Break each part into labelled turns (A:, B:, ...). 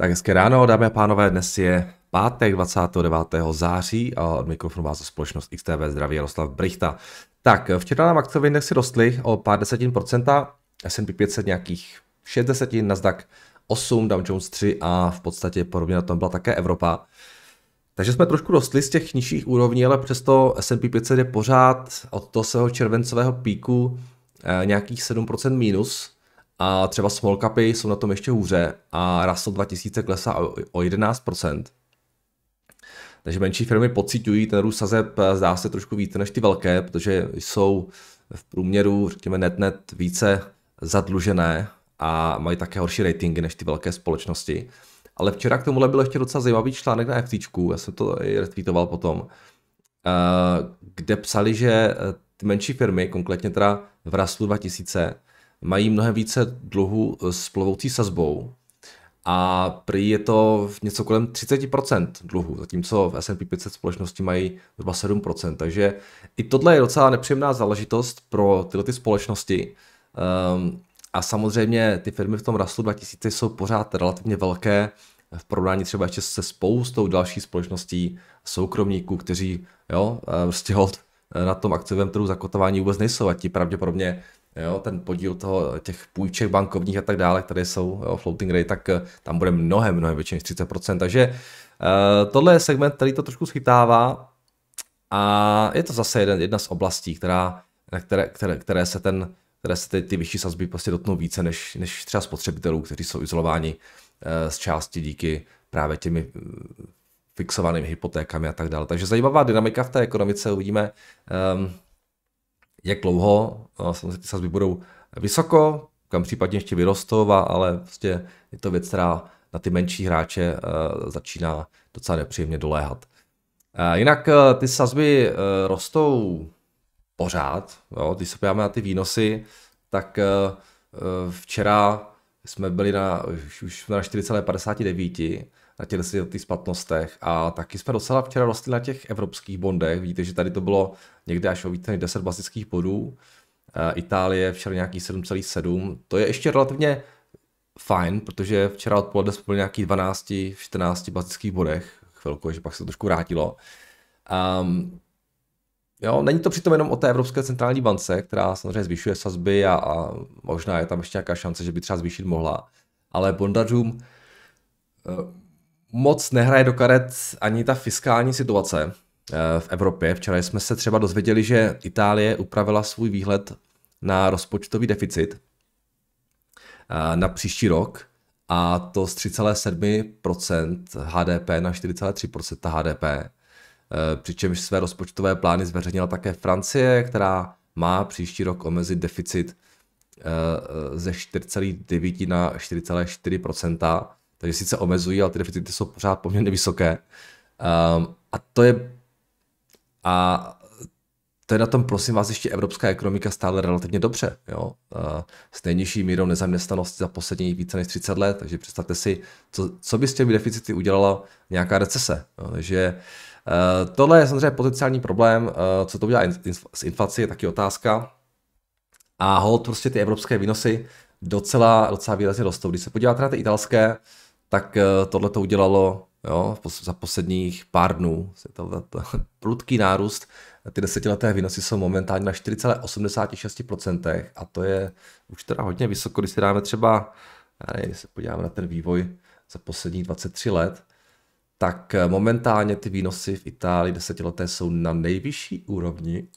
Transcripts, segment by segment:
A: Tak hezké ráno, dámy a pánové, dnes je pátek 29. září a od mikrofonu vás společnost XTV zdraví Jaroslav Brichta. Tak, včera nám akciové indexy rostly o pár desetin procenta, S&P 500 nějakých 6 desetin, Nasdaq 8, Dow Jones 3 a v podstatě podobně na tom byla také Evropa. Takže jsme trošku rostli z těch nižších úrovní, ale přesto S&P 500 je pořád od toho svého červencového píku eh, nějakých 7% minus, a třeba small capy jsou na tom ještě hůře a Russell 2000 klesá o 11%. Takže menší firmy pocitují ten růst sazeb, zdá se trošku více než ty velké, protože jsou v průměru, řekněme, net, net více zadlužené a mají také horší ratingy než ty velké společnosti. Ale včera k tomuhle byl ještě docela zajímavý článek na FT, já jsem to i retweetoval potom, eh, kde psali, že eh, ty menší firmy, konkrétně teda v Raslu 2000, mají mnohem více dluhu eh, s plovoucí sazbou a prý je to něco kolem 30% dluhu, zatímco v S&P 500 společnosti mají zhruba 7%, takže i tohle je docela nepříjemná záležitost pro tyhle ty společnosti um, a samozřejmě ty firmy v tom rastu 2000 jsou pořád relativně velké, v porovnání třeba ještě se spoustou dalších společností soukromníků, kteří jo, eh, prostě hold eh, na tom akciovém trhu zakotování vůbec nejsou a ti pravděpodobně jo, ten podíl toho, těch půjček bankovních a tak dále, které jsou jo, floating rate, tak eh, tam bude mnohem, mnohem větší než 30%. Takže uh, tohle je segment, který to trošku schytává a je to zase jeden, jedna z oblastí, která, na které, které, které se ten které se ty, ty vyšší sazby prostě dotknou více než, než třeba spotřebitelů, kteří jsou izolováni uh, z části díky právě těmi uh, fixovanými hypotékami a tak dále. Takže zajímavá dynamika v té ekonomice, uvidíme, ehm, jak dlouho samozřejmě ty sazby budou vysoko, kam případně ještě vyrostou, ale vlastně je to věc, která na ty menší hráče eh, začíná docela nepříjemně doléhat. Eh, jinak eh, ty sazby rostou pořád, jo? když se podíváme na ty výnosy, tak včera jsme byli na, už na 4,59 na těch těch splatnostech a taky jsme docela včera rostli na těch evropských bondech. Vidíte, že tady to bylo někde až o více než 10 bazických bodů. Eh, Itálie včera nějaký 7,7. To je ještě relativně fajn, protože včera odpoledne jsme byli nějaký 12, 14 bazických bodech. Chvilku, že pak se to trošku vrátilo. Um, Jo, není to přitom jenom o té Evropské centrální bance, která samozřejmě zvyšuje sazby a, a možná je tam ještě nějaká šance, že by třeba zvýšit mohla, ale bondařům eh, moc nehraje do karet ani ta fiskální situace eh, v Evropě. Včera jsme se třeba dozvěděli, že Itálie upravila svůj výhled na rozpočtový deficit eh, na příští rok a to z 3,7% HDP na 4,3% HDP. Eh, přičemž své rozpočtové plány zveřejnila také Francie, která má příští rok omezit deficit ze 4,9 na 4,4 takže sice omezují, ale ty deficity jsou pořád poměrně vysoké. Um, a to je a to je na tom, prosím vás, ještě evropská ekonomika stále relativně dobře. Jo? Ehm, s nejnižší mírou nezaměstnanosti za poslední více než 30 let, takže představte si, co, co by s těmi deficity udělala nějaká recese. Jo? Takže ehm, tohle je samozřejmě potenciální problém, co to udělá s inflací, je taky otázka. A hold, prostě ty evropské výnosy docela, docela výrazně rostou. Když se podíváte na ty italské, tak eh, tohle to udělalo jo, za posledních pár dnů. To, to, to, prudký nárůst. Ty desetileté výnosy jsou momentálně na 4,86% a to je už teda hodně vysoko, když si dáme třeba, já nevím, když se podíváme na ten vývoj za posledních 23 let, tak eh, momentálně ty výnosy v Itálii desetileté jsou na nejvyšší úrovni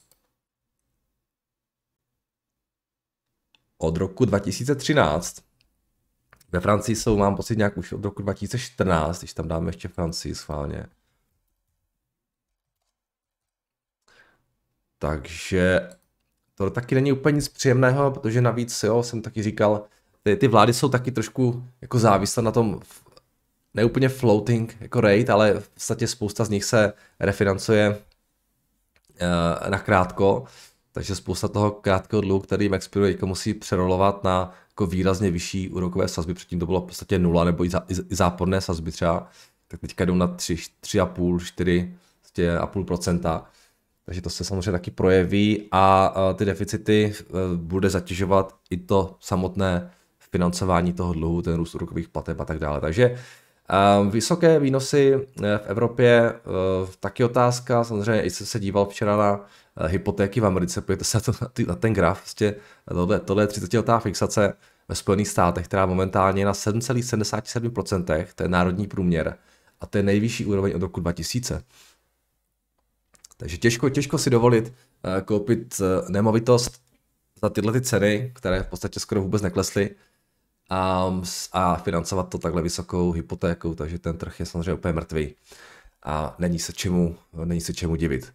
A: od roku 2013. Ve Francii jsou, mám pocit, nějak už od roku 2014, když tam dáme ještě Francii schválně. Takže to taky není úplně nic příjemného, protože navíc, jo, jsem taky říkal, ty, ty vlády jsou taky trošku jako závislé na tom, ne úplně floating jako rate, ale v podstatě spousta z nich se refinancuje uh, na krátko, takže spousta toho krátkého dluhu, který jim expiruje, musí přerolovat na jako výrazně vyšší úrokové sazby, předtím to bylo v podstatě nula, nebo i, zá, i záporné sazby třeba, tak teďka jdou na 3, 3,5, 4, 4,5%. Takže to se samozřejmě taky projeví a ty deficity e, bude zatěžovat i to samotné financování toho dluhu, ten růst úrokových plateb a tak dále. Takže e, vysoké výnosy e, v Evropě, taky otázka, samozřejmě i jsem se díval včera na Eh, hypotéky v Americe, pojďte se na, ten graf, vlastně tohle, tohle je 30 letá fixace ve Spojených státech, která momentálně je na 7,77%, to je národní průměr a to je nejvyšší úroveň od roku 2000. Takže těžko, těžko si dovolit eh, koupit eh, nemovitost za tyhle ty ceny, které v podstatě skoro vůbec neklesly a, a financovat to takhle vysokou hypotékou, takže ten trh je samozřejmě úplně mrtvý a není se čemu, není se čemu divit.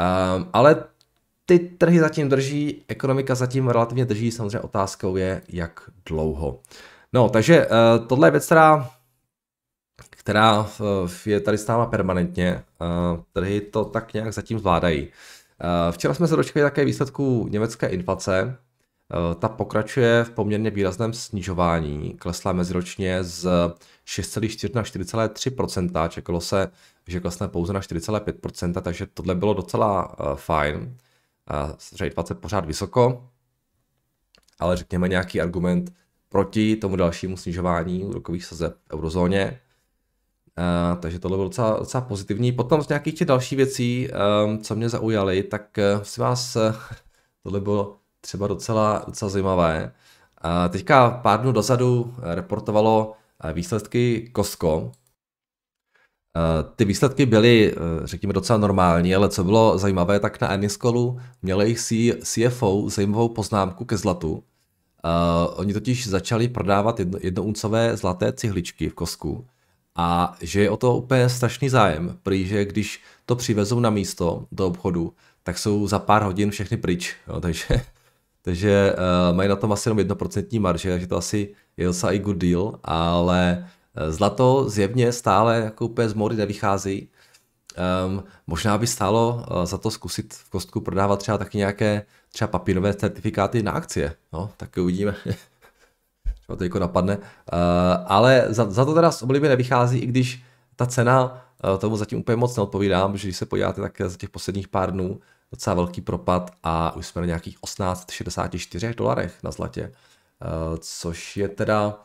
A: Um, ale ty trhy zatím drží, ekonomika zatím relativně drží, samozřejmě otázkou je, jak dlouho. No, takže uh, tohle je věc, která, která uh, je tady s náma permanentně. Uh, trhy to tak nějak zatím zvládají. Uh, včera jsme se dočkali také výsledku německé inflace. Uh, ta pokračuje v poměrně výrazném snižování. Klesla meziročně z 6,4 na 4,3 Čekalo se že klesne pouze na 4,5%, takže tohle bylo docela uh, fajn. Uh, 20 pořád vysoko, ale řekněme nějaký argument proti tomu dalšímu snižování úrokových sazeb v eurozóně. Uh, takže tohle bylo docela, docela pozitivní. Potom z nějakých těch dalších věcí, um, co mě zaujaly, tak uh, si vás, uh, tohle bylo třeba docela, docela zajímavé. Uh, teďka pár dnů dozadu reportovalo výsledky Costco, Eh, ty výsledky byly, eh, řekněme, docela normální, ale co bylo zajímavé, tak na Eniscolu měli jejich CFO zajímavou poznámku ke zlatu. Eh, oni totiž začali prodávat jedno, jednouncové zlaté cihličky v kosku a že je o to úplně strašný zájem, protože když to přivezou na místo do obchodu, tak jsou za pár hodin všechny pryč, jo, takže, takže mají na tom asi jenom jednoprocentní marže, takže to asi je docela i good deal, ale uh, Eh, zlato zjevně stále jako úplně z mody nevychází. Um, možná by stálo eh, za to zkusit v kostku prodávat třeba taky nějaké třeba papírové certifikáty na akcie. No, tak uvidíme. třeba to jako napadne. Uh, ale za, za to teda z oblibě nevychází, i když ta cena, uh, tomu zatím úplně moc neodpovídám, že když se podíváte tak za těch posledních pár dnů, docela velký propad a už jsme na nějakých 18,64 dolarech na zlatě, uh, což je teda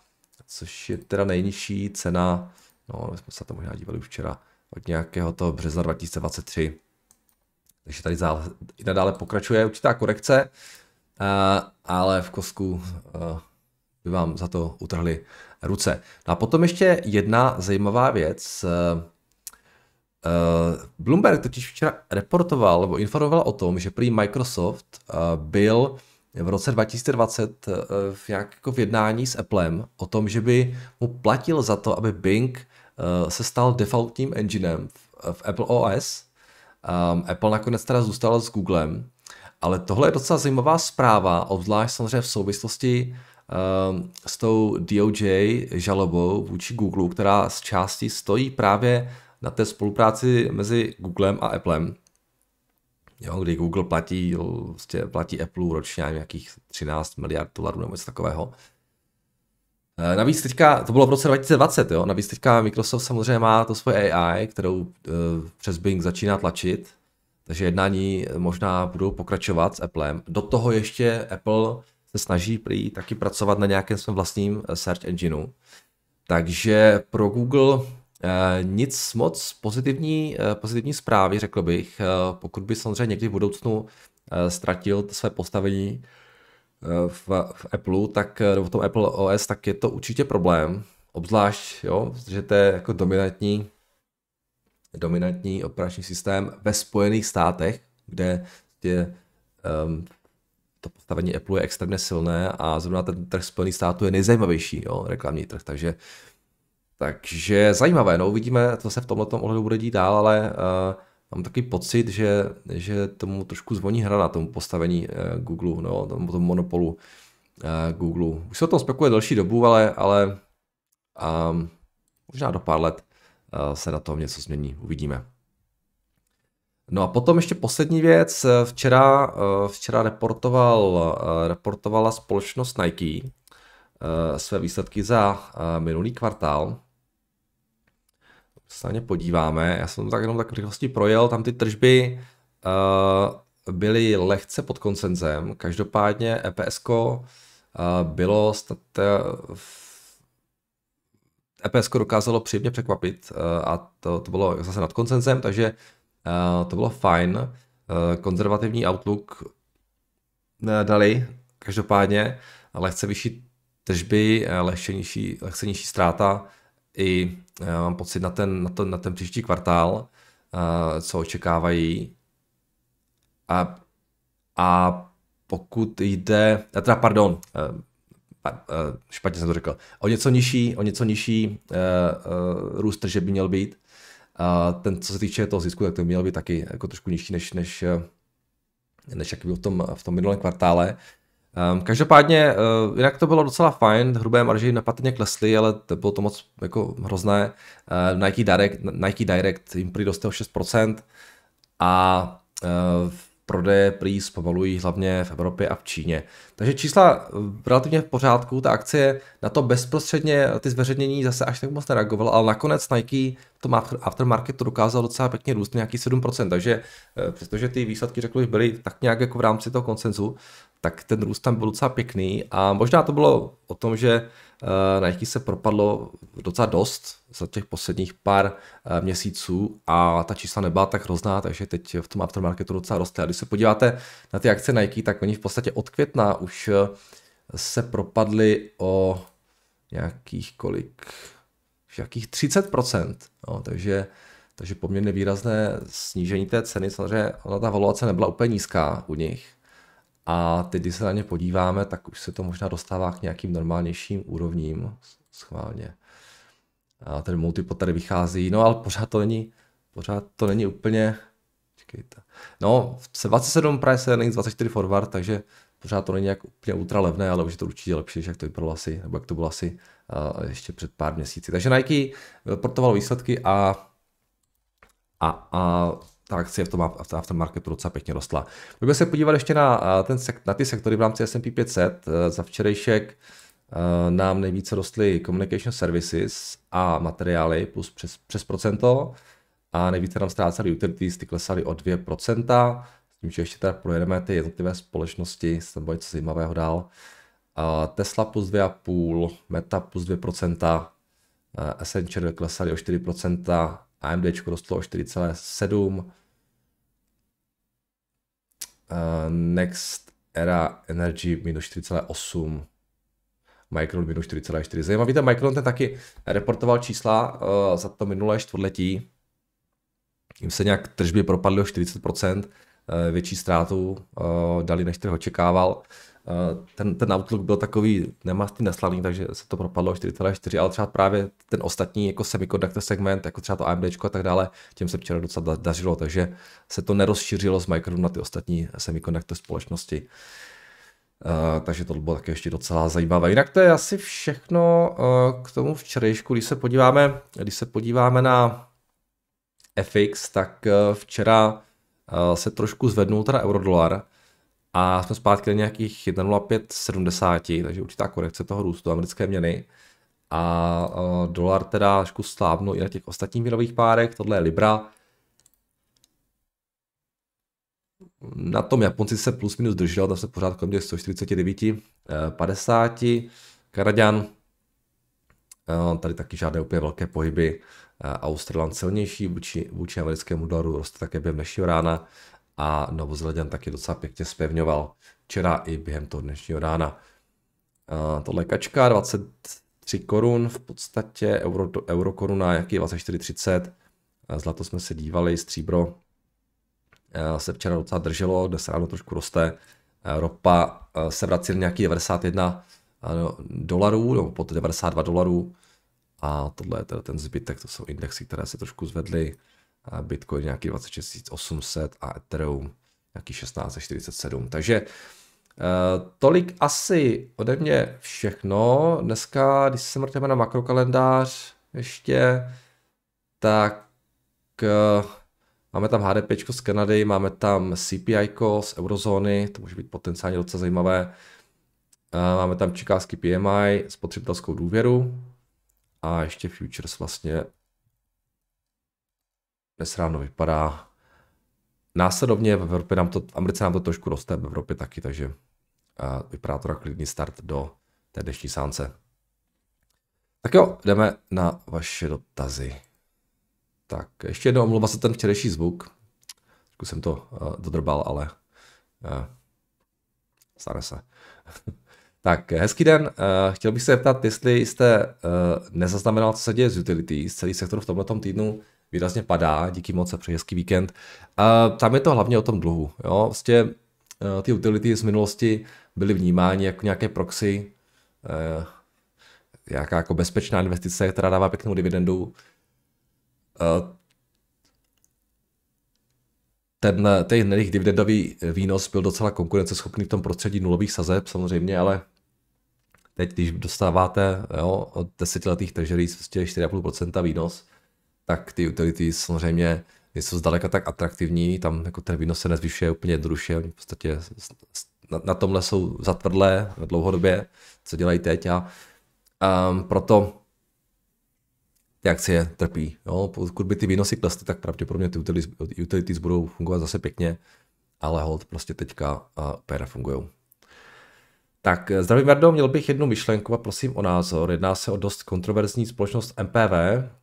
A: což je teda nejnižší cena, no my jsme se to možná dívali už včera, od nějakého toho března 2023. Takže tady zále, i nadále pokračuje určitá korekce, uh, ale v kosku uh, by vám za to utrhli ruce. No a potom ještě jedna zajímavá věc. Eh, Bloomberg totiž včera reportoval nebo informoval o tom, že prý Microsoft byl v roce 2020 eh, v nějak jako v jednání s Applem o tom, že by mu platil za to, aby Bing eh, se stal defaultním enginem eh, v, Apple OS. Ehm, Apple nakonec teda zůstal s Googlem, ale tohle je docela zajímavá zpráva, obzvlášť samozřejmě v souvislosti ehm, s tou DOJ žalobou vůči Google, která z části stojí právě na té spolupráci mezi Googlem a Applem. Jo, kdy Google platí, vlastně platí Apple ročně nějakých 13 miliard dolarů nebo něco takového. Eh, navíc teďka, to bylo v roce 2020, jo, navíc teďka Microsoft samozřejmě má to svoje AI, kterou eh, přes Bing začíná tlačit, takže jednání eh, možná budou pokračovat s Applem. Do toho ještě Apple se snaží prý taky pracovat na nějakém svém vlastním search engineu. Takže pro Google Eh, nic moc pozitivní, eh, pozitivní zprávy, řekl bych, eh, pokud by samozřejmě někdy v budoucnu ztratil své postavení v, v Apple, tak v tom Apple OS, tak je to určitě problém, obzvlášť, jo, že to je jako dominantní, dominantní operační systém ve Spojených státech, kde je, um, to postavení Apple je extrémně silné a zrovna ten trh Spojených států je nejzajímavější, jo, reklamní trh, takže uh, takže zajímavé, no uvidíme, co se v tomto ohledu bude dít dál, ale uh, mám takový pocit, že, že tomu trošku zvoní hra na tomu postavení uh, Google, no, tomu, tomu monopolu uh, Google. Už se o tom spekuluje delší dobu, ale, ale um, možná do pár let uh, se na tom něco změní, uvidíme. No a potom ještě poslední věc. Včera, včera reportoval, reportovala společnost Nike své výsledky za minulý kvartál se na ně podíváme. Já jsem tak jenom tak rychlosti projel, tam ty tržby uh, byly lehce pod koncenzem. Každopádně EPS uh, eh, bylo stát, uh, eh, EPS dokázalo příjemně překvapit uh, a to, to bylo zase nad koncenzem, takže uh, to bylo fajn. Uh, konzervativní outlook dali, každopádně lehce vyšší tržby, lehce nižší, lehce nižší ztráta i, já eh, mám pocit, na ten, na, to, na ten příští kvartál, eh, co očekávají. A, a pokud jde, eh, teda pardon, špatně jsem to řekl, o něco nižší, o něco nižší růst že by měl být. A ten, co se týče toho zisku, tak to by měl být taky jako trošku nižší, než, než, než jak byl v tom, v tom minulém kvartále. Um, každopádně, uh, jinak to bylo docela fajn, hrubé marže napatrně klesly, ale to bylo to moc jako hrozné. Uh, Nike Direct, Nike Direct jim prý dostal 6% a uh, prodeje prý zpomalují hlavně v Evropě a v Číně. Takže čísla eh, relativně v pořádku, ta akcie na to bezprostředně ty zveřejnění zase až tak moc nereagovala, ale nakonec Nike v tom aftermarketu dokázal docela pěkně růst nějaký 7%, takže přestože ty výsledky, řekl byly tak nějak jako v rámci toho koncenzu, tak ten růst tam byl docela pěkný a možná to bylo o tom, že eh, Nike se propadlo docela dost za těch posledních pár eh, měsíců a ta čísla nebyla tak hrozná, takže teď v tom aftermarketu docela roste. A když se podíváte na ty akce Nike, tak oni v podstatě od května už eh, se propadly o nějakých kolik, jakých 30%. No, takže takže poměrně výrazné snížení té ceny, samozřejmě ona ta valuace nebyla úplně nízká u nich, a teď, když se na ně podíváme, tak už se to možná dostává k nějakým normálnějším úrovním, schválně. A ten multipot tady vychází, no ale pořád to není, pořád to není úplně, čekejte. No, 27 price earnings, 24 forward, takže pořád to není jak úplně ultra levné, ale už je to určitě lepší, než jak to bylo asi, nebo jak to bylo asi uh, ještě před pár měsíci. Takže Nike reportovalo eh, výsledky a, a, a ta akcie v tom aftermarketu docela pěkně rostla. Pojďme se podívat ještě na, ten sekt, na ty sektory v rámci S&P 500. E, za včerejšek e, nám nejvíce rostly communication services a materiály plus přes, přes procento a nejvíce nám ztrácely utilities, ty klesaly o 2%, s tím, že ještě teda projedeme ty jednotlivé společnosti, jestli tam bylo něco zajímavého dál. Tesla plus 2,5, Meta plus 2%, Accenture klesaly o AMD rostlo o 4,7. Next Era Energy minus 4,8. Micron minus 4,4. Zajímavý, ten Micron ten taky reportoval čísla uh, za to minulé čtvrtletí. Jim se nějak tržby propadly o 40%, uh, eh, větší ztrátu uh, dali, než trh očekával. Eh, ten, ten Outlook byl takový nemastný, neslavný, takže se to propadlo 4,4, ale třeba právě ten ostatní jako semiconductor segment, jako třeba to AMD a tak dále, těm se včera docela dařilo, takže se to nerozšířilo z Micronu na ty ostatní semiconductor společnosti. Uh, takže to bylo také ještě docela zajímavé. Jinak to je asi všechno uh, k tomu včerejšku. Když se podíváme, když se podíváme na FX, tak uh, včera se trošku zvednul teda eurodolar. dolar a jsme zpátky na nějakých 1,0570, takže určitá korekce toho růstu americké měny. A e, dolar teda trošku slábnu i na těch ostatních měnových párech, tohle je Libra. Na tom Japonci se plus minus držel, tam se pořád kolem těch 149, 50. E, Kanaďan, e, tady taky žádné úplně velké pohyby. Australan silnější vůči, vůči americkému dolaru, roste také během dnešního rána a Novozeleďan taky docela pěkně spevňoval včera i během toho dnešního rána. Uh, tohle kačka 23 korun, v podstatě euro, euro koruna, jaký 24,30. Eh, zlato jsme se dívali, stříbro eh, se včera docela drželo, dnes ráno trošku roste. ropa se vrací na nějaký 91 dolarů, nebo pod 92 dolarů. A tohle je teda ten zbytek, to jsou indexy, které se trošku zvedly. Bitcoin nějaký 26 800 a Ethereum nějaký 1647. Takže eh, tolik asi ode mě všechno. Dneska, když se mrteme na makrokalendář ještě, tak eh, máme tam HDP z Kanady, máme tam CPI z eurozóny, to může být potenciálně docela zajímavé. Eh, máme tam čekářský PMI, spotřebitelskou důvěru a ještě futures vlastně dnes ráno vypadá. Následovně v Evropě nám to, v Americe nám to trošku roste, v Evropě taky, takže a vypadá to na jako klidný start do té dnešní sánce. Tak jo, jdeme na vaše dotazy. Tak, ještě jednou omluva se ten včerejší zvuk. Trošku jsem to uh, dodrbal, ale uh, stane se. tak, hezký den. Uh, chtěl bych se zeptat, jestli jste uh, nezaznamenal, co se děje s utility, s celý sektor v tomto týdnu výrazně padá, díky moc a přeji víkend. A tam je to hlavně o tom dluhu. Jo? Vlastně ty utility z minulosti byly vnímány jako nějaké proxy, eh, nějaká jako bezpečná investice, která dává pěknou dividendu. Eh, ten, ten jejich dividendový výnos byl docela konkurenceschopný v tom prostředí nulových sazeb samozřejmě, ale teď, když dostáváte jo, od desetiletých treasuries vlastně prostě 4,5% výnos, tak ty utility samozřejmě nejsou zdaleka tak atraktivní, tam jako ten výnos se nezvyšuje úplně jednoduše, oni v podstatě na, na tomhle jsou zatvrdlé dlouhodobě, co dělají teď a um, proto ty akcie trpí. Jo? Pokud by ty výnosy klesly, tak pravděpodobně ty utilities, utilities budou fungovat zase pěkně, ale hold prostě teďka uh, úplně nefungují. Tak eh, zdravím Jardo, měl bych jednu myšlenku a prosím o názor. Jedná se o dost kontroverzní společnost MPV,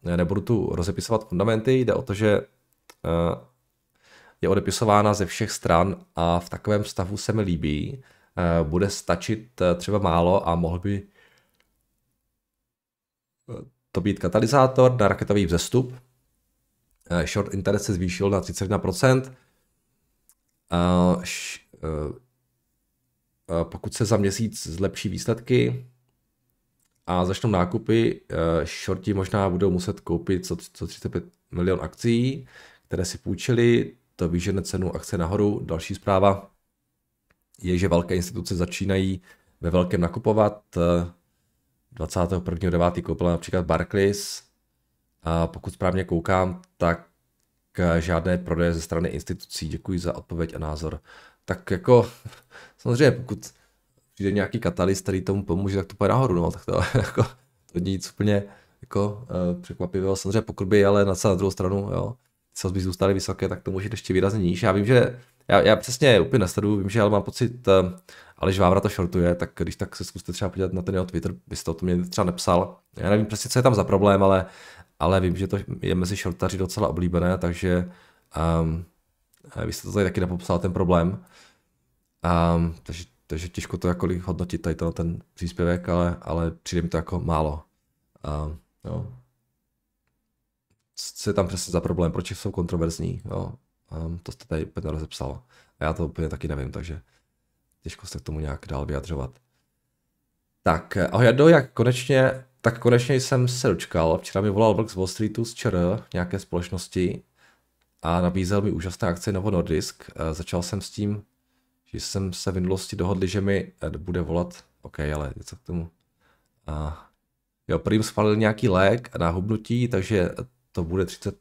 A: Já eh, nebudu tu rozepisovat fundamenty, jde o to, že eh, je odepisována ze všech stran a v takovém stavu se mi líbí. Bude stačit třeba málo a mohl by to být katalyzátor na raketový vzestup. Short interest se zvýšil na 31%. Eh, pokud se za měsíc zlepší výsledky a začnou nákupy, shorti eh, možná budou muset koupit 135 milion akcí, které si půjčili, to vyžene cenu akce nahoru. Další zpráva je, že velké instituce začínají ve velkém nakupovat. 21.9. Eh, koupila například Barclays. A pokud správně koukám, tak žádné prodeje ze strany institucí. Děkuji za odpověď a názor tak jako samozřejmě pokud přijde nějaký katalyst, který tomu pomůže, tak to půjde nahoru, no, tak to jako to není nic úplně jako uh, překvapivého, samozřejmě pokud by, ale na, na druhou stranu, jo, by zůstaly vysoké, tak to může ještě výrazně níž. Já vím, že já, já přesně úplně nestadu, vím, že ale mám pocit, uh, eh, že Vávra to shortuje, tak když tak se zkuste třeba podívat na ten jeho Twitter, byste o tom mě třeba nepsal. Já nevím přesně, co je tam za problém, ale, ale vím, že to je mezi shortaři docela oblíbené, takže um, vy jste to tady taky nepopsal, ten problém. Um, takže, takže těžko to jakkoliv hodnotit tady to, ten příspěvek, ale, ale přijde mi to jako málo. Um, jo. Co je tam přesně za problém, proč jsou kontroverzní, jo. Um, to jste tady úplně rozepsal. A já to úplně taky nevím, takže těžko se k tomu nějak dál vyjadřovat. Tak, ahoj do jak konečně, tak konečně jsem se dočkal. Včera mi volal Vlk z Wall Streetu z ČR, nějaké společnosti, a nabízel mi úžasné akce Novo Nordisk. Eh, začal jsem s tím, že jsem se v minulosti dohodli, že mi eh, bude volat, ok, ale něco k tomu. A jo, prým schválil nějaký lék na hubnutí, takže to bude 30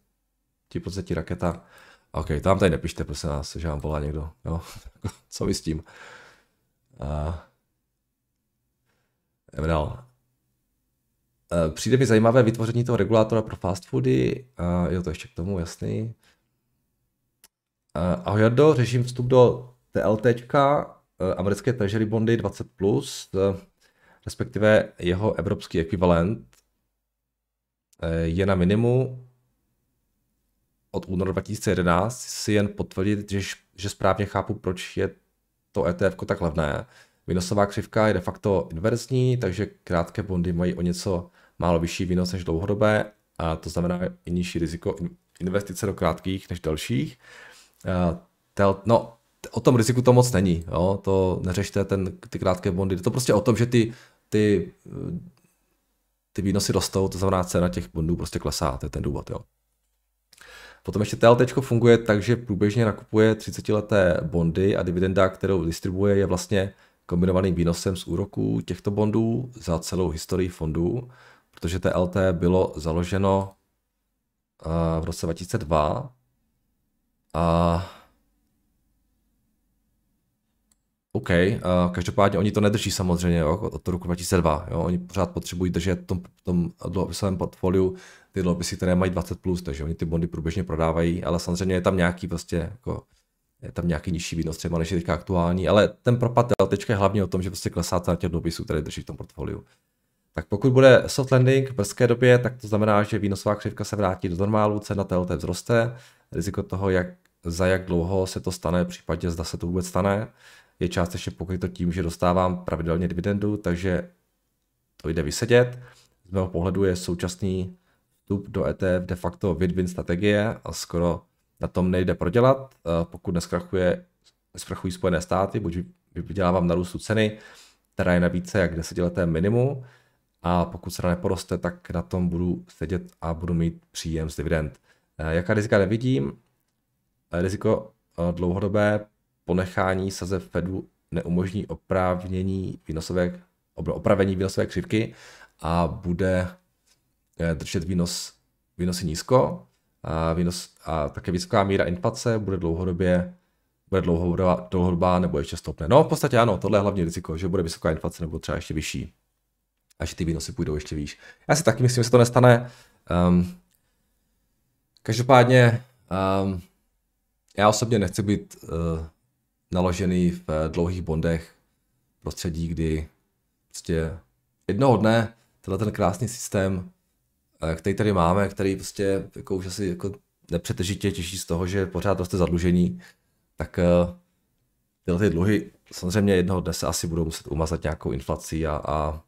A: raketa. OK, to tady nepište, prosím nás, že vám volá někdo, jo, co vy s tím. A... Jdeme dál. Eh, přijde mi zajímavé vytvoření toho regulátora pro fast foody. A jo, to ještě k tomu, jasný. Eh, ahoj Jardo, řeším vstup do TLT, eh, americké treasury bondy 20+, plus, eh, respektive jeho evropský ekvivalent, je na minimu. Od února 2011 si jen potvrdit, že, že správně chápu, proč je to ETF tak levné. Výnosová křivka je de facto inverzní, takže krátké bondy mají o něco málo vyšší výnos než dlouhodobé, a to znamená i nižší riziko investice do krátkých než dalších. Eh, no, o tom riziku to moc není, jo? to neřešte ten, ty krátké bondy, je to prostě o tom, že ty, ty, eh, ty výnosy rostou, to znamená cena těch bondů prostě klesá, to je ten důvod. Jo? Potom ještě TLT funguje tak, že průběžně nakupuje 30-leté bondy a dividenda, kterou distribuje, je vlastně kombinovaným výnosem z úroků těchto bondů za celou historii fondů, protože TLT bylo založeno eh, v roce 2002 a... OK, uh, každopádně oni to nedrží samozřejmě jo, od toho roku 2002. Jo. Oni pořád potřebují držet v tom, tom dluhopisovém portfoliu ty dluhopisy, které mají 20+, plus, takže oni ty bondy průběžně prodávají, ale samozřejmě je tam nějaký prostě jako je tam nějaký nižší výnos třeba než je teďka aktuální, ale ten propad teďka je hlavně o tom, že prostě klesá cena těch dluhopisů, které drží v tom portfoliu. Tak pokud bude soft landing v brzké době, tak to znamená, že výnosová křivka se vrátí do normálu, cena TLT vzroste, riziko toho, jak za jak dlouho se to stane, případně zda se to vůbec stane. Je částečně pokryto tím, že dostávám pravidelně dividendu, takže to jde vysedět. Z mého pohledu je současný vstup do ETF de facto win-win strategie a skoro na tom nejde prodělat. Eh, pokud neskrachuje, neskrachují Spojené státy, buď vydělávám na růstu ceny, která je na více jak desetileté minimum, a pokud se neporoste, tak na tom budu sedět a budu mít příjem z dividend. Eh, jaká rizika nevidím, Eh, riziko eh, dlouhodobé ponechání saze Fedu neumožní oprávnění výnosové, opravení výnosové křivky a bude eh, držet výnos, výnosy nízko. A, výnos, a také vysoká míra inflace bude dlouhodobě bude dlouhodobá, dlouhodobá nebo ještě stoupne. No v podstatě ano, tohle je hlavní riziko, že bude vysoká inflace nebo třeba ještě vyšší a že ty výnosy půjdou ještě výš. Já si taky myslím, že se to nestane. Um, každopádně um, já osobně nechci být uh, naložený v uh, dlouhých bondech prostředí, kdy prostě jednoho dne tenhle ten krásný systém, uh, který tady máme, který prostě jako už asi jako nepřetržitě těší z toho, že pořád roste zadlužení, tak uh, tyhle ty dluhy samozřejmě jednoho dne se asi budou muset umazat nějakou inflací a, a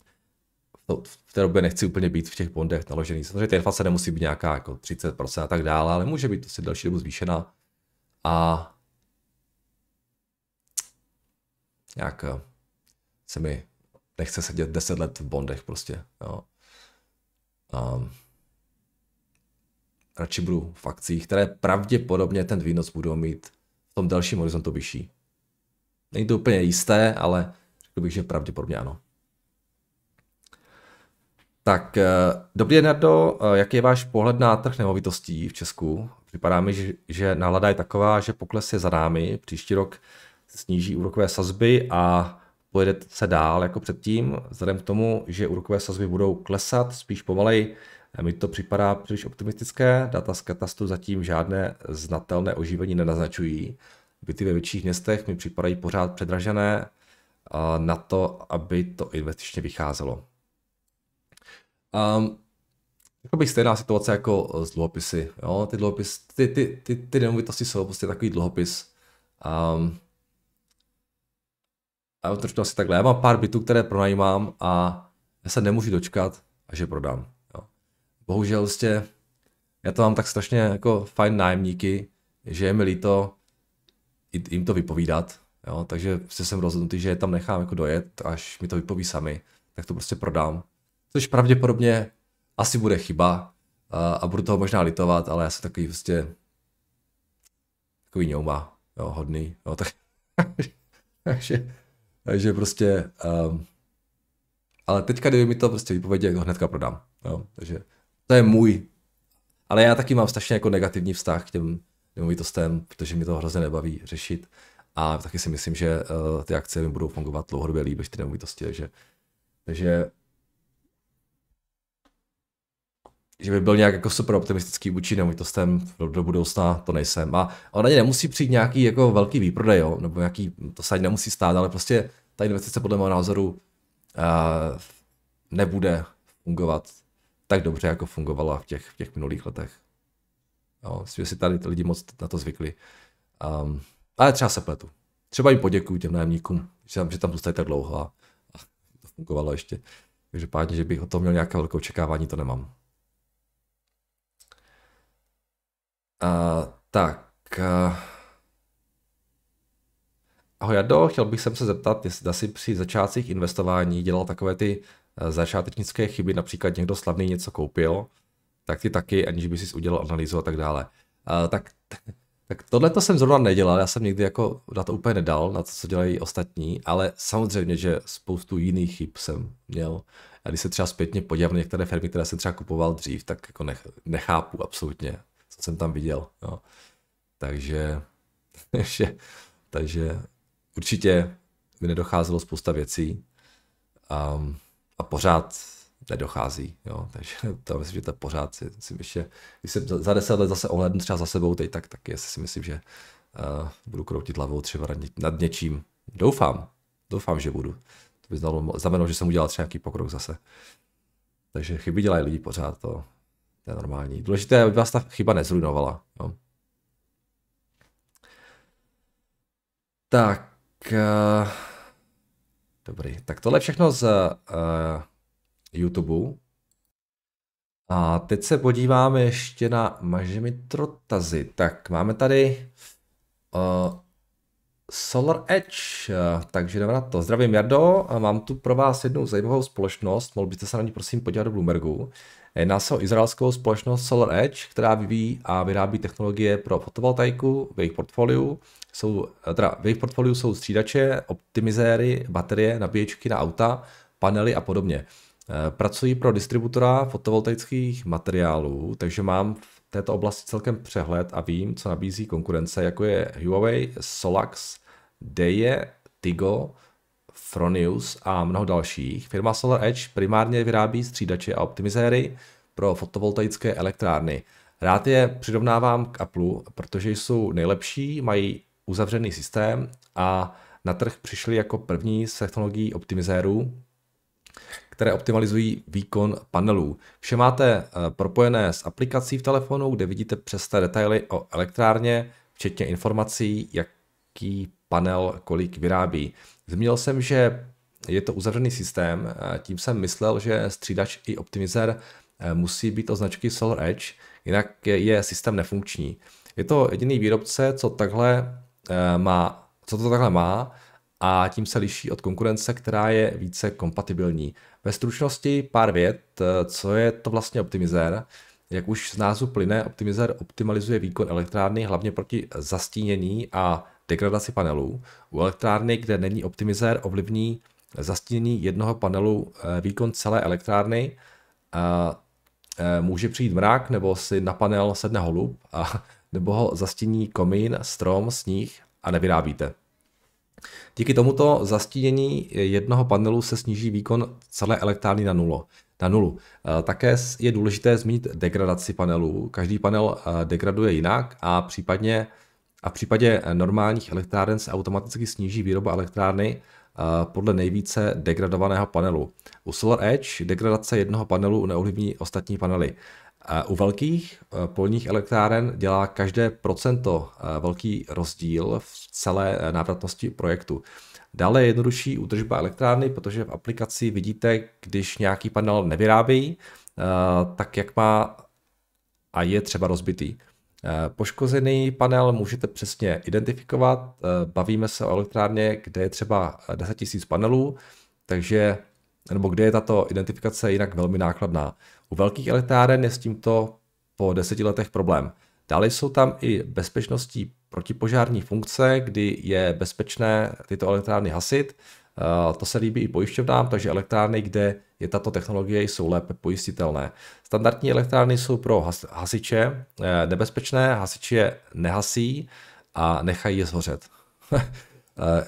A: no, v té době nechci úplně být v těch bondech naložený. Samozřejmě ta inflace nemusí být nějaká jako 30% a tak dále, ale může být to prostě si další dobu zvýšená a nějak eh, se mi nechce sedět 10 let v bondech prostě. Jo. A ehm, radši budu v akcích, které pravděpodobně ten výnos budou mít v tom dalším horizontu vyšší. Není to úplně jisté, ale řekl bych, že pravděpodobně ano. Tak, eh, dobrý den, Nardo. Eh, jaký je váš pohled na trh nemovitostí v Česku? vypadá mi, že, že nálada je taková, že pokles je za námi, příští rok sníží úrokové sazby a pojede se dál jako předtím, vzhledem k tomu, že úrokové sazby budou klesat spíš pomalej, mi to připadá příliš optimistické, data z katastru zatím žádné znatelné oživení nenaznačují. Byty ve větších městech mi připadají pořád předražené na to, aby to investičně vycházelo. Um, jako bych stejná situace jako eh, s dluhopisy. Jo? Ty, dluhopis, ty, ty, ty, ty nemovitosti jsou prostě takový dluhopis. Um, a to asi takhle. Já mám pár bytů, které pronajímám a já se nemůžu dočkat, až je prodám. Jo. Bohužel prostě já to mám tak strašně jako fajn nájemníky, že je mi líto jim to vypovídat. Jo. Takže se prostě jsem rozhodnutý, že je tam nechám jako dojet, až mi to vypoví sami, tak to prostě prodám. Což pravděpodobně asi bude chyba a, a budu toho možná litovat, ale já jsem takový prostě takový ňouma, jo, hodný, jo, tak, takže, takže prostě, um, ale teďka, kdyby mi to prostě vypověděl, to hnedka prodám, jo, takže to je můj, ale já taky mám strašně jako negativní vztah k těm nemovitostem, protože mi to hrozně nebaví řešit a taky si myslím, že uh, ty akce mi budou fungovat dlouhodobě líp než ty nemovitosti, takže, takže že by byl nějak jako super optimistický vůči nemovitostem do budoucna, to nejsem. A ona ně nemusí přijít nějaký jako velký výprodej, jo? nebo nějaký, to se ani nemusí stát, ale prostě ta investice podle mého názoru uh, nebude fungovat tak dobře, jako fungovala v těch, v těch minulých letech. Jo, myslím, že si tady ty lidi moc na to zvykli. Um, ale třeba se pletu. Třeba jim poděkuji, těm nájemníkům, že tam, že tam zůstali tak dlouho a, a to fungovalo ještě. pádně, že bych o tom měl nějaké velké očekávání, to nemám. A, tak. Uh, ahoj Jardo, chtěl bych se zeptat, jestli si při začátcích investování dělal takové ty e, začátečnické chyby, například někdo slavný něco koupil, tak ty taky, aniž by si udělal analýzu a tak dále. A, tak, tak tohle to jsem zrovna nedělal, já jsem nikdy jako na to úplně nedal, na to, co dělají ostatní, ale samozřejmě, že spoustu jiných chyb jsem měl. A když se třeba zpětně podívám na některé firmy, které jsem třeba kupoval dřív, tak jako nech, nechápu absolutně, co jsem tam viděl. Jo. Takže, takže, takže určitě mi nedocházelo spousta věcí a, a pořád nedochází. Jo. Takže to myslím, že to pořád si, si ještě, když jsem za, za deset let zase ohlednu třeba za sebou, teď, tak taky si myslím, že uh, budu kroutit hlavou třeba nad, ně, nad něčím. Doufám, doufám, že budu. To by znamenalo, znamenalo, že jsem udělal třeba nějaký pokrok zase. Takže chyby dělají lidi pořád, to to je normální. Důležité je, aby vás ta chyba nezrujnovala. No. Tak. Uh, dobrý. Tak tohle je všechno z uh, YouTube. A teď se podíváme ještě na trotazy. Tak máme tady uh, Solar Edge, takže jdeme na to. Zdravím Jardo, mám tu pro vás jednu zajímavou společnost, mohl byste se na ní prosím podívat do Bloombergu. Jedná se o izraelskou společnost Solar Edge, která vyvíjí a vyrábí technologie pro fotovoltaiku v jejich portfoliu. Jsou, teda v jejich portfoliu jsou střídače, optimizéry, baterie, nabíječky na auta, panely a podobně. Pracují pro distributora fotovoltaických materiálů, takže mám v této oblasti celkem přehled a vím, co nabízí konkurence, jako je Huawei, Solax, Deje, Tigo, Fronius a mnoho dalších. Firma Solar Edge primárně vyrábí střídače a optimizéry pro fotovoltaické elektrárny. Rád je přirovnávám k Apple, protože jsou nejlepší, mají uzavřený systém a na trh přišli jako první s technologií optimizérů, které optimalizují výkon panelů. Vše máte eh, propojené s aplikací v telefonu, kde vidíte přesné detaily o elektrárně, včetně informací, jaký panel kolik vyrábí. Zmínil jsem, že je to uzavřený systém, tím jsem myslel, že střídač i optimizer e, musí být o značky Solar Edge, jinak je systém nefunkční. Je to jediný výrobce, co takhle e, má, co to takhle má a tím se liší od konkurence, která je více kompatibilní. Ve stručnosti pár vět, e, co je to vlastně optimizer. Jak už z názvu plyne, optimizer optimalizuje výkon elektrárny hlavně proti zastínění a degradaci panelů. U elektrárny, kde není optimizér, ovlivní zastínění jednoho panelu eh, výkon celé elektrárny. A eh, může přijít mrak, nebo si na panel sedne holub, a, nebo ho zastíní komín, strom, sníh a nevyrábíte. Díky tomuto zastínění jednoho panelu se sníží výkon celé elektrárny na nulo. Na nulu. Také je důležité zmínit degradaci panelů. Každý panel eh, degraduje jinak a případně a v případě eh, normálních elektráren se automaticky sníží výroba elektrárny eh, podle nejvíce degradovaného panelu. U Solar Edge degradace jednoho panelu neovlivní ostatní panely. Eh, u velkých polních elektráren dělá každé procento velký rozdíl v celé návratnosti projektu. Dále je jednodušší údržba elektrárny, protože v aplikaci vidíte, když nějaký panel nevyrábí, tak jak má a je třeba rozbitý. Eh, poškozený panel můžete přesně identifikovat. Eh, bavíme se o elektrárně, kde je třeba 10 000 panelů, takže nebo kde je tato identifikace jinak velmi nákladná. U velkých elektráren je s tímto po deseti letech problém. Dále jsou tam i bezpečnostní protipožární funkce, kdy je bezpečné tyto elektrárny hasit, Eh, to se líbí i pojišťovnám, takže elektrárny, kde je tato technologie, jsou lépe pojistitelné. Standardní elektrárny jsou pro hasiče eh, nebezpečné, hasiči je nehasí a nechají je zhořet.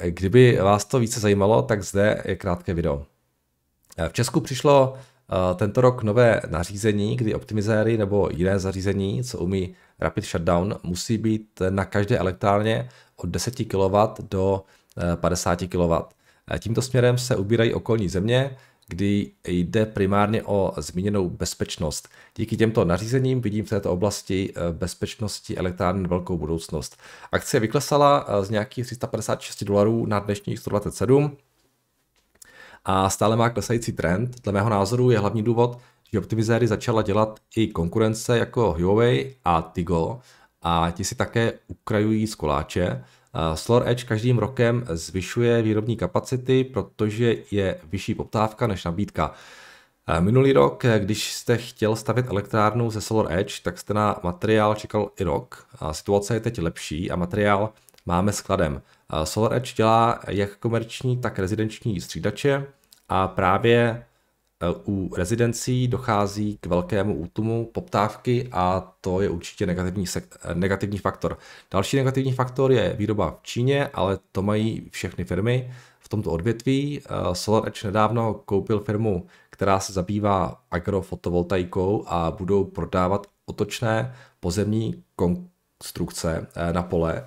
A: Eh, kdyby vás to více zajímalo, tak zde je krátké video. V Česku přišlo tento rok nové nařízení, kdy optimizéry nebo jiné zařízení, co umí rapid shutdown, musí být na každé elektrárně od 10 kW do 50 kW. Tímto směrem se ubírají okolní země, kdy jde primárně o zmíněnou bezpečnost. Díky těmto nařízením vidím v této oblasti eh, bezpečnosti elektrárny velkou budoucnost. Akce vyklesala eh, z nějakých 356 dolarů na dnešních 127 a stále má klesající trend. Dle mého názoru je hlavní důvod, že optimizéry začala dělat i konkurence jako Huawei a Tigo a ti si také ukrajují z koláče Slor Edge každým rokem zvyšuje výrobní kapacity, protože je vyšší poptávka než nabídka. Minulý rok, když jste chtěl stavět elektrárnu ze Solar Edge, tak jste na materiál čekal i rok. Situace je teď lepší a materiál máme skladem. Solar Edge dělá jak komerční, tak rezidenční střídače a právě u rezidencí dochází k velkému útlumu poptávky a to je určitě negativní, negativní faktor. Další negativní faktor je výroba v Číně, ale to mají všechny firmy v tomto odvětví. Eh, Solar Edge nedávno koupil firmu, která se zabývá agrofotovoltaikou a budou prodávat otočné pozemní konstrukce eh, na pole.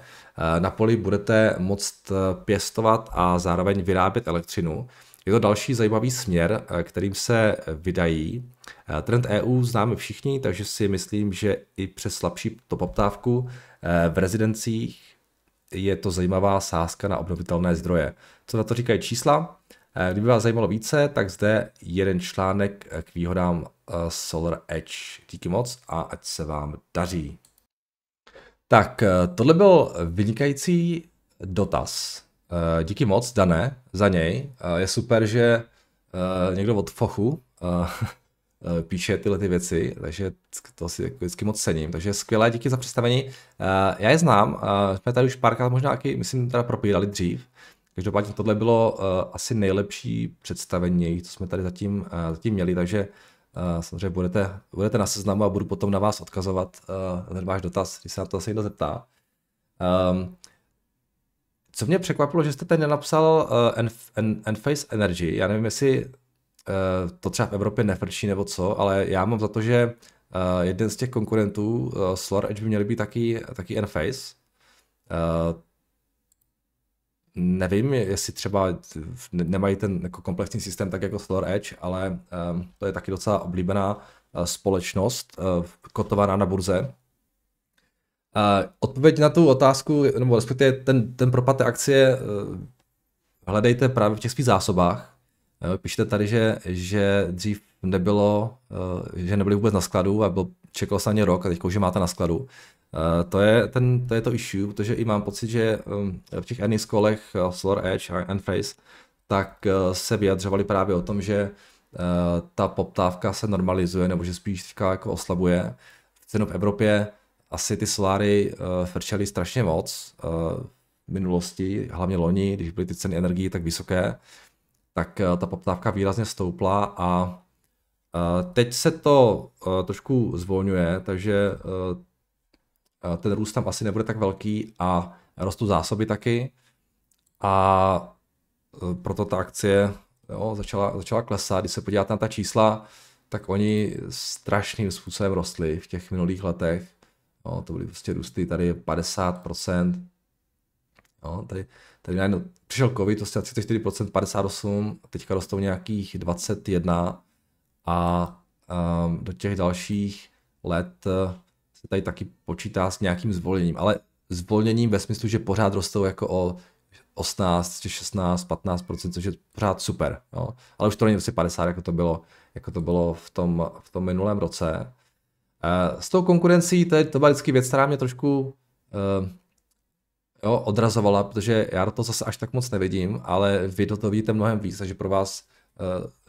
A: Eh, na poli budete moct pěstovat a zároveň vyrábět elektřinu. Je to další zajímavý směr, eh, kterým se eh, vydají. Eh, trend EU známe všichni, takže si myslím, že i přes slabší to poptávku v rezidencích je to zajímavá sázka na obnovitelné zdroje. Co na to říkají čísla? Kdyby vás zajímalo více, tak zde jeden článek k výhodám Solar Edge. Díky moc a ať se vám daří. Tak, tohle byl vynikající dotaz. Eh, díky moc, Dané, za něj. Eh, je super, že eh, někdo od Fochu píše tyhle ty věci, takže to si vždycky moc cením. Takže skvělé, díky za představení. Já je znám, jsme tady už párkrát možná taky, myslím, teda propírali dřív. Každopádně tohle bylo asi nejlepší představení, co jsme tady zatím, zatím měli, takže samozřejmě budete, budete na seznamu a budu potom na vás odkazovat na ten váš dotaz, když se na to zase někdo zeptá. Um, co mě překvapilo, že jste tady nenapsal uh, en- Enphase Energy. Já nevím, jestli uh, to třeba v Evropě nefrčí nebo co, ale já mám za to, že uh, jeden z těch konkurentů uh, Solar Edge by měl být taky, taky Enphase. Uh, nevím, jestli třeba nemají ten jako komplexní systém tak jako Solar Edge, ale um, to je taky docela oblíbená uh, společnost uh, kotovaná na burze Odpověď na tu otázku, nebo respektive ten, ten propad té akcie eh, hledejte právě v těch svých zásobách. Eh, Píšete tady, že, že dřív nebylo, eh, že nebyly vůbec na skladu a byl, čekal se ně rok a teď už je máte na skladu. To je, ten, to je to issue, protože i mám pocit, že v těch earnings kolech Solar Edge a Enphase tak se vyjadřovali právě o tom, že ta poptávka se normalizuje nebo že spíš teďka jako oslabuje. Cenu v Evropě asi ty soláry uh, frčely strašně moc uh, v minulosti, hlavně loni, když byly ty ceny energii tak vysoké, tak uh, ta poptávka výrazně stoupla a uh, teď se to uh, trošku zvolňuje, takže uh, ten růst tam asi nebude tak velký a rostou zásoby taky a uh, proto ta akcie jo, začala, začala klesat. Když se podíváte na ta čísla, tak oni strašným způsobem rostli v těch minulých letech Jo, to byly prostě růsty, tady je 50%. Jo, tady, tady najednou přišel covid, prostě to prostě 34%, 58%, teďka rostou nějakých 21 a um, do těch dalších let eh, se tady taky počítá s nějakým zvolněním, ale zvolněním ve smyslu, že pořád rostou jako o 18, 16, 15%, což je pořád super, jo. ale už to není prostě 50, jako to bylo, jako to bylo v, tom, v tom minulém roce. Eh, s tou konkurencí, to, je, to byla vždycky věc, která mě trošku uh, jo, odrazovala, protože já to zase až tak moc nevidím, ale vy to, víte vidíte mnohem víc, takže pro vás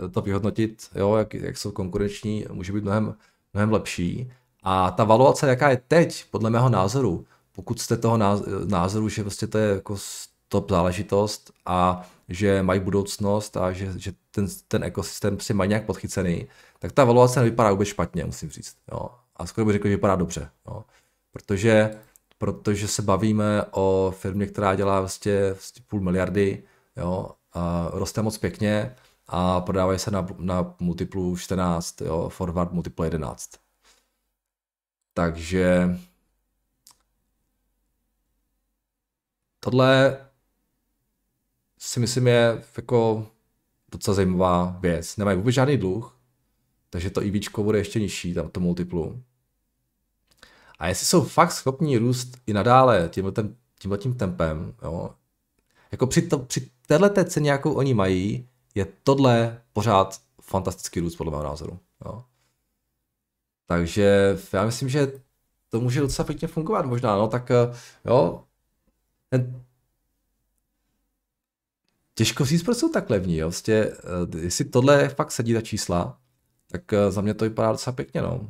A: uh, to vyhodnotit, jo, jak, jak jsou konkurenční, může být mnohem, mnohem lepší. A ta valuace, jaká je teď, podle mého názoru, pokud jste toho názoru, že vlastně to je jako top záležitost a že mají budoucnost a že, že ten, ten ekosystém si mají nějak podchycený, tak ta valuace nevypadá vůbec špatně, musím říct. Jo a skoro bych řekl, že vypadá dobře. No. Protože, protože se bavíme o firmě, která dělá vlastně, vlastně půl miliardy, jo, a roste moc pěkně a prodávají se na, na multiplu 14, jo, forward multiplu 11. Takže tohle si myslím je jako docela zajímavá věc. Nemají vůbec žádný dluh, takže to IBčko bude ještě nižší, tam to multiplu. A jestli jsou fakt schopní růst i nadále tímhle, tím tempem, jo, jako při, to, při téhle té ceně, jakou oni mají, je tohle pořád fantastický růst podle mého názoru. Jo. Takže já myslím, že to může docela pěkně fungovat možná, no tak eh, jo, ten, těžko říct, proč jsou tak levní, jo. Vlastně, jestli tohle fakt sedí ta čísla, tak eh, za mě to vypadá docela pěkně, no.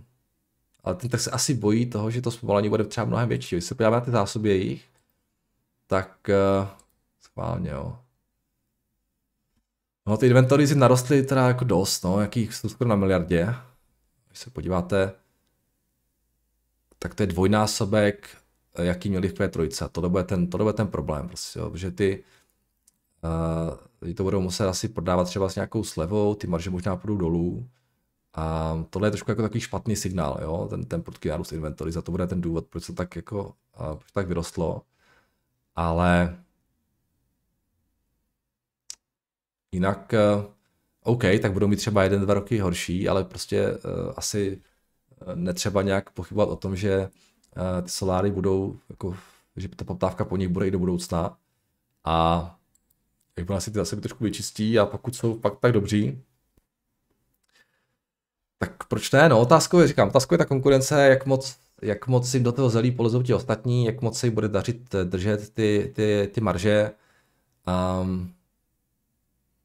A: Ale ten trh se asi bojí toho, že to zpomalení bude třeba mnohem větší. Když se podíváme na ty zásoby jejich, tak uh, schválně, jo. No, ty inventory si narostly teda jako dost, no, jakých jsou skoro na miliardě. Když se podíváte, tak to je dvojnásobek, eh, jaký měli v P3. To bude ten, to bude ten problém, prostě, jo, protože ty, uh, eh, ty to budou muset asi prodávat třeba s nějakou slevou, ty marže možná půjdou dolů. A tohle je trošku jako takový špatný signál, jo? ten, ten prudký nárůst inventory, za to bude ten důvod, proč to tak jako, a, proč tak vyrostlo. Ale jinak, eh, OK, tak budou mít třeba jeden, dva roky horší, ale prostě uh, asi eh, netřeba nějak pochybovat o tom, že uh, ty soláry budou, jako, že ta poptávka po nich bude i do budoucna. A jak asi ty zase trošku vyčistí a pokud jsou pak tak dobří, tak proč ne? No, otázkou je, říkám, otázkou je ta konkurence, jak moc, jak moc si do toho zelí polezou ti ostatní, jak moc se jim bude dařit eh, držet ty, ty, ty marže. Um,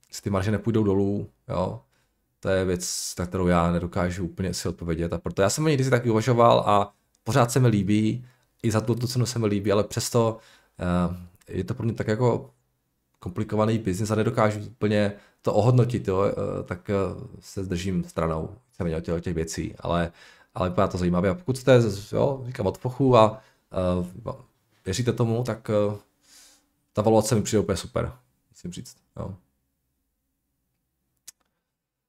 A: jestli ty marže nepůjdou dolů, jo. To je věc, na kterou já nedokážu úplně si odpovědět. A proto já jsem někdy si taky uvažoval a pořád se mi líbí, i za tuto cenu se mi líbí, ale přesto uh, je to pro mě tak jako komplikovaný biznis a nedokážu úplně to ohodnotit, jo, eh, tak eh, se zdržím stranou víceméně o těch věcí, ale, ale vypadá to zajímavě. A pokud jste, jo, říkám, od pochů a uh, věříte tomu, tak uh, ta valuace mi přijde úplně super, musím říct. Jo.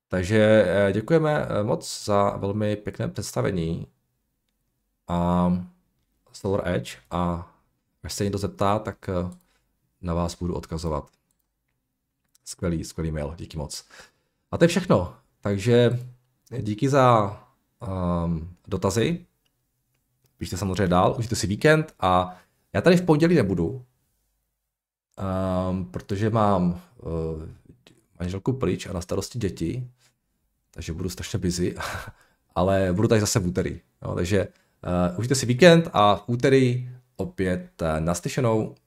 A: Takže děkujeme moc za velmi pěkné představení a Solar Edge a až se někdo zeptá, tak na vás budu odkazovat. Skvělý, skvělý mail, díky moc. A to je všechno. Takže díky za um, dotazy. Píšte samozřejmě dál, užijte si víkend a já tady v pondělí nebudu, um, protože mám uh, manželku pryč a na starosti děti, takže budu strašně busy, ale budu tady zase v úterý. Jo, takže uh, užijte si víkend a v úterý opět uh, naslyšenou.